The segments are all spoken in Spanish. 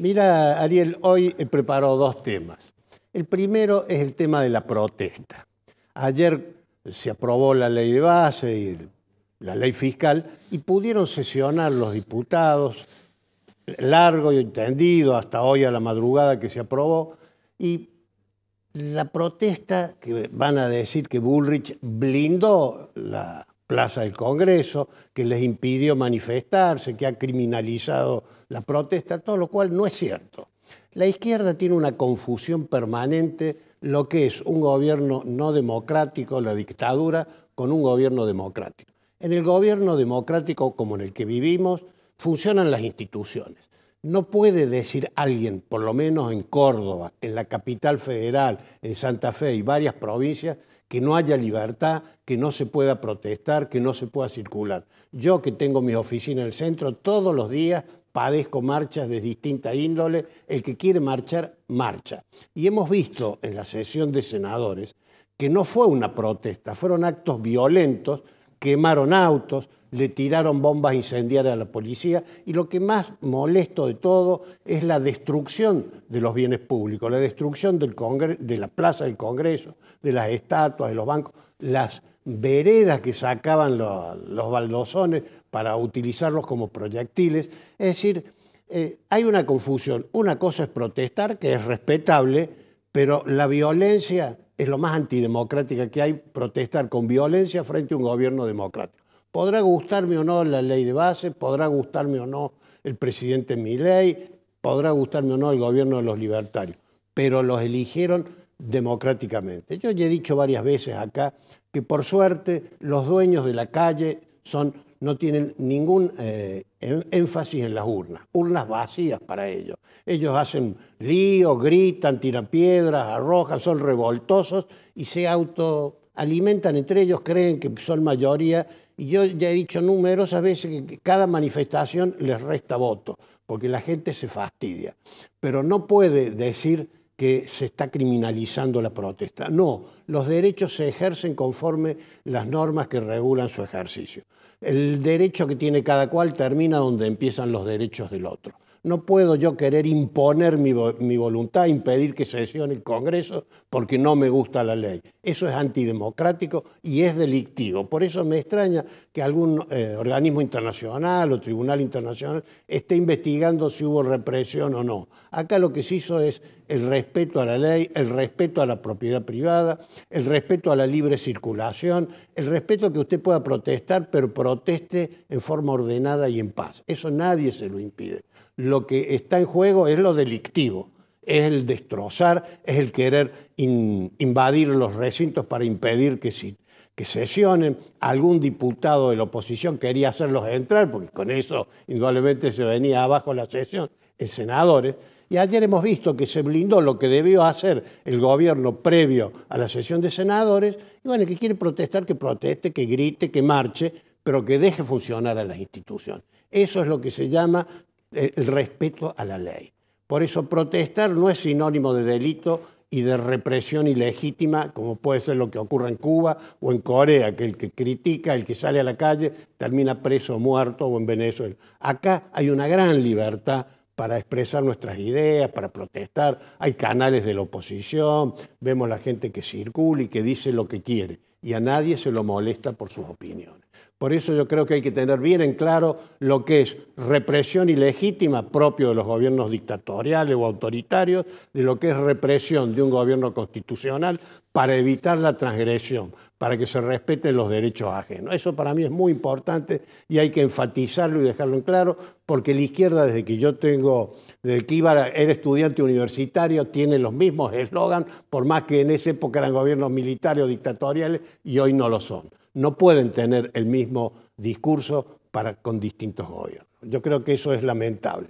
Mira, Ariel, hoy preparó dos temas. El primero es el tema de la protesta. Ayer se aprobó la ley de base y la ley fiscal y pudieron sesionar los diputados largo y entendido hasta hoy a la madrugada que se aprobó y la protesta que van a decir que Bullrich blindó la, Plaza del Congreso, que les impidió manifestarse, que ha criminalizado la protesta, todo lo cual no es cierto. La izquierda tiene una confusión permanente lo que es un gobierno no democrático, la dictadura, con un gobierno democrático. En el gobierno democrático como en el que vivimos funcionan las instituciones. No puede decir alguien, por lo menos en Córdoba, en la capital federal, en Santa Fe y varias provincias, que no haya libertad, que no se pueda protestar, que no se pueda circular. Yo que tengo mi oficina en el centro, todos los días padezco marchas de distinta índole, el que quiere marchar, marcha. Y hemos visto en la sesión de senadores que no fue una protesta, fueron actos violentos, quemaron autos, le tiraron bombas incendiarias a la policía y lo que más molesto de todo es la destrucción de los bienes públicos, la destrucción de la plaza del Congreso, de las estatuas, de los bancos, las veredas que sacaban los, baldosones para utilizarlos como proyectiles. Es decir, eh, hay una confusión. Una cosa es protestar, que es respetable, pero la violencia es lo más antidemocrática que hay, protestar con violencia frente a un gobierno democrático. Podrá gustarme o no la ley de base, podrá gustarme o no el presidente Miley, podrá gustarme o no el gobierno de los libertarios, pero los eligieron democráticamente. Yo ya he dicho varias veces acá que por suerte los dueños de la calle son, no tienen ningún eh, énfasis en las urnas, urnas vacías para ellos. Ellos hacen lío, gritan, tiran piedras, arrojan, son revoltosos y se auto alimentan entre ellos, creen que son mayoría, y yo ya he dicho numerosas veces que cada manifestación les resta voto porque la gente se fastidia. Pero no puede decir que se está criminalizando la protesta. No, los derechos se ejercen conforme las normas que regulan su ejercicio. El derecho que tiene cada cual termina donde empiezan los derechos del otro. No puedo yo querer imponer mi, voluntad, impedir que se sesione el Congreso porque no me gusta la ley. Eso es antidemocrático y es delictivo. Por eso me extraña que algún eh, organismo internacional o tribunal internacional esté investigando si hubo represión o no. Acá lo que se hizo es el respeto a la ley, el respeto a la propiedad privada, el respeto a la libre circulación, el respeto a que usted pueda protestar, pero proteste en forma ordenada y en paz. Eso nadie se lo impide. Lo que está en juego es lo delictivo, es el destrozar, es el querer invadir los recintos para impedir que, que sesionen. Algún diputado de la oposición quería hacerlos entrar, porque con eso indudablemente se venía abajo la sesión, en senadores y ayer hemos visto que se blindó lo que debió hacer el gobierno previo a la sesión de senadores. Y bueno, el que quiere protestar, que proteste, que grite, que marche, pero que deje funcionar a las instituciones. Eso es lo que se llama eh, el respeto a la ley. Por eso protestar no es sinónimo de delito y de represión ilegítima, como puede ser lo que ocurre en Cuba o en Corea, que el que critica, el que sale a la calle, termina preso, o muerto o en Venezuela. Acá hay una gran libertad para expresar nuestras ideas, para protestar. Hay canales de la oposición, vemos la gente que circula y que dice lo que quiere, y a nadie se lo molesta por sus opiniones. Por eso yo creo que hay que tener bien en claro lo que es represión ilegítima propio de los gobiernos dictatoriales o autoritarios, de lo que es represión de un gobierno constitucional para evitar la transgresión, para que se respeten los derechos ajenos. Eso para mí es muy importante y hay que enfatizarlo y dejarlo en claro porque la izquierda desde que yo tengo, desde que iba, era estudiante universitario, tiene los mismos eslogan, por más que en esa época eran gobiernos militares o dictatoriales y hoy no lo son. No pueden tener el mismo discurso para, con distintos gobiernos. Yo creo que eso es lamentable.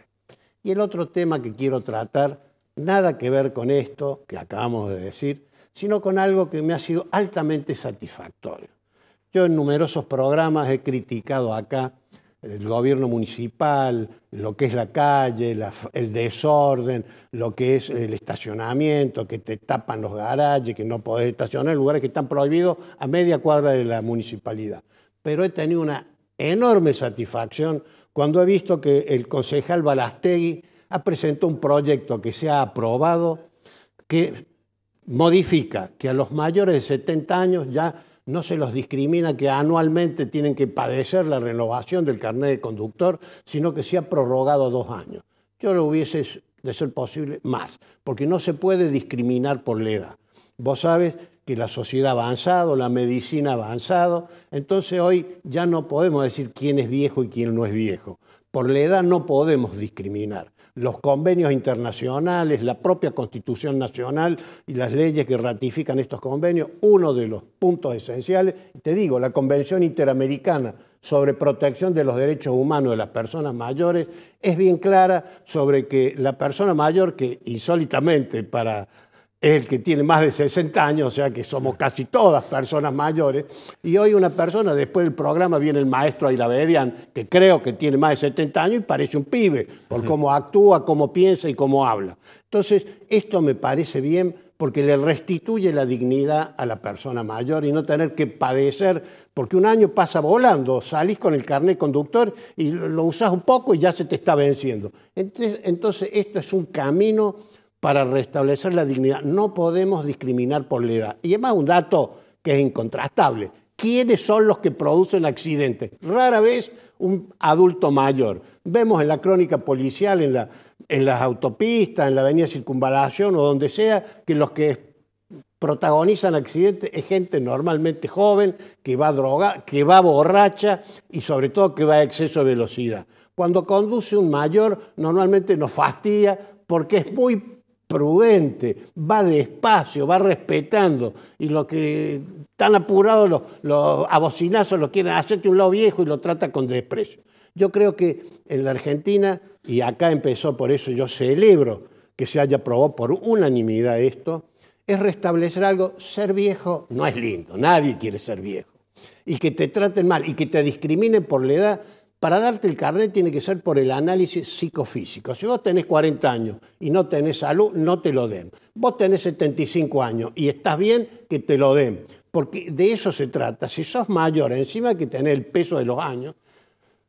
Y el otro tema que quiero tratar, nada que ver con esto que acabamos de decir, sino con algo que me ha sido altamente satisfactorio. Yo en numerosos programas he criticado acá el gobierno municipal, lo que es la calle, el desorden, lo que es el estacionamiento, que te tapan los garajes, que no podés estacionar, lugares que están prohibidos a media cuadra de la municipalidad. Pero he tenido una enorme satisfacción cuando he visto que el concejal Balastegui ha presentado un proyecto que se ha aprobado que modifica que a los mayores de 70 años ya no se los discrimina que anualmente tienen que padecer la renovación del carnet de conductor, sino que se ha prorrogado dos años. Yo lo hubiese, de ser posible, más, porque no se puede discriminar por la edad. Vos sabes que la sociedad ha avanzado, la medicina ha avanzado, entonces hoy ya no podemos decir quién es viejo y quién no es viejo. Por la edad no podemos discriminar. Los convenios internacionales, la propia Constitución Nacional y las leyes que ratifican estos convenios, uno de los puntos esenciales, te digo, la Convención Interamericana sobre Protección de los Derechos Humanos de las Personas Mayores es bien clara sobre que la persona mayor que insólitamente para es el que tiene más de 60 años, o sea que somos casi todas personas mayores, y hoy una persona, después del programa viene el maestro Ailabedian, que creo que tiene más de 70 años y parece un pibe, por cómo actúa, cómo piensa y cómo habla. Entonces, esto me parece bien porque le restituye la dignidad a la persona mayor y no tener que padecer, porque un año pasa volando, salís con el carnet conductor y lo usás un poco y ya se te está venciendo. Entonces, esto es un camino para restablecer la dignidad. No podemos discriminar por la edad. Y es más un dato que es incontrastable. ¿Quiénes son los que producen accidentes? Rara vez un adulto mayor. Vemos en la crónica policial, en, las autopistas, en la avenida Circunvalación o donde sea, que los que protagonizan accidentes es gente normalmente joven, que va droga, que va borracha y sobre todo que va a exceso de velocidad. Cuando conduce un mayor, normalmente nos fastidia porque es muy prudente, va despacio, va respetando. Y lo que tan apurados, los, abocinazos lo quieren, hacerte un lado viejo y lo trata con desprecio. Yo creo que en la Argentina, y acá empezó por eso, yo celebro que se haya aprobado por unanimidad esto, es restablecer algo. Ser viejo no es lindo, nadie quiere ser viejo. Y que te traten mal y que te discriminen por la edad para darte el carnet tiene que ser por el análisis psicofísico. Si vos tenés 40 años y no tenés salud, no te lo den. Vos tenés 75 años y estás bien, que te lo den. Porque de eso se trata. Si sos mayor, encima que tenés el peso de los años,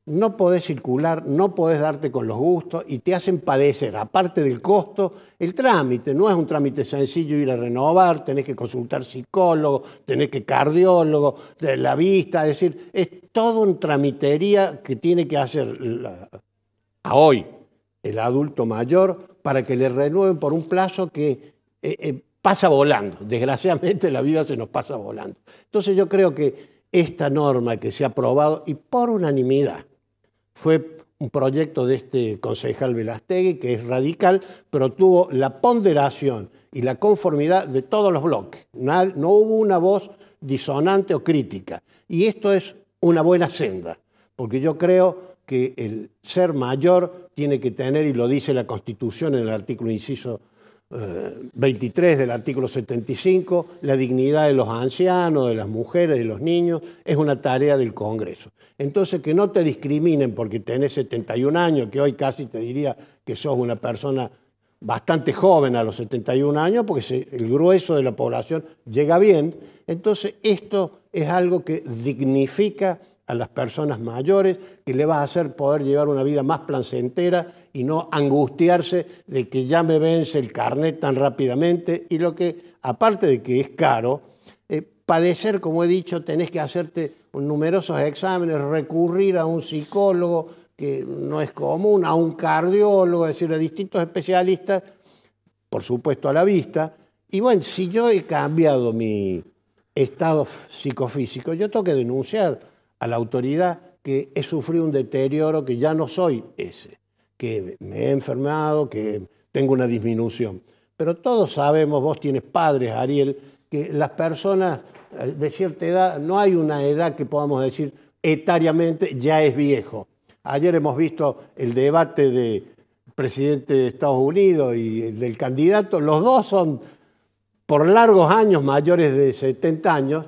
no podés circular, no podés darte con los gustos y te hacen padecer, aparte del costo, el trámite. No es un trámite sencillo ir a renovar, tenés que consultar psicólogo, tenés que cardiólogo, de la vista, es decir, es todo un tramitería que tiene que hacer a hoy el adulto mayor para que le renueven por un plazo que eh, eh, pasa volando. Desgraciadamente la vida se nos pasa volando. Entonces yo creo que esta norma que se ha aprobado y por unanimidad, fue un proyecto de este concejal Velastegui, que es radical, pero tuvo la ponderación y la conformidad de todos los bloques. No, hubo una voz disonante o crítica. Y esto es una buena senda, porque yo creo que el ser mayor tiene que tener, y lo dice la Constitución en el artículo inciso 23 eh, del artículo 75, la dignidad de los ancianos, de las mujeres, de los niños, es una tarea del Congreso. Entonces, que no te discriminen porque tenés 71 años, que hoy casi te diría que sos una persona bastante joven a los 71 años, porque el grueso de la población llega bien. Entonces, esto es algo que dignifica a las personas mayores, que le vas a hacer poder llevar una vida más placentera y no angustiarse de que ya me vence el carnet tan rápidamente y lo que, aparte de que es caro, eh, padecer, como he dicho, tenés que hacerte numerosos exámenes, recurrir a un psicólogo que no es común, a un cardiólogo, es decir, a distintos especialistas, por supuesto a la vista. Y bueno, si yo he cambiado mi estado psicofísico, yo tengo que denunciar a la autoridad que he sufrido un deterioro, que ya no soy ese, que me he enfermado, que tengo una disminución. Pero todos sabemos, vos tienes padres, Ariel, que las personas eh, de cierta edad, no hay una edad que podamos decir etariamente ya es viejo. Ayer hemos visto el debate de presidente de Estados Unidos y del candidato, los dos son por largos años mayores de 70 años,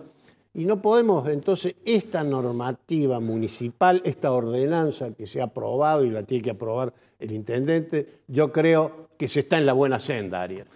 y no podemos entonces esta normativa municipal, esta ordenanza que se ha aprobado y la tiene que aprobar el intendente, yo creo que se está en la buena senda, Ariel.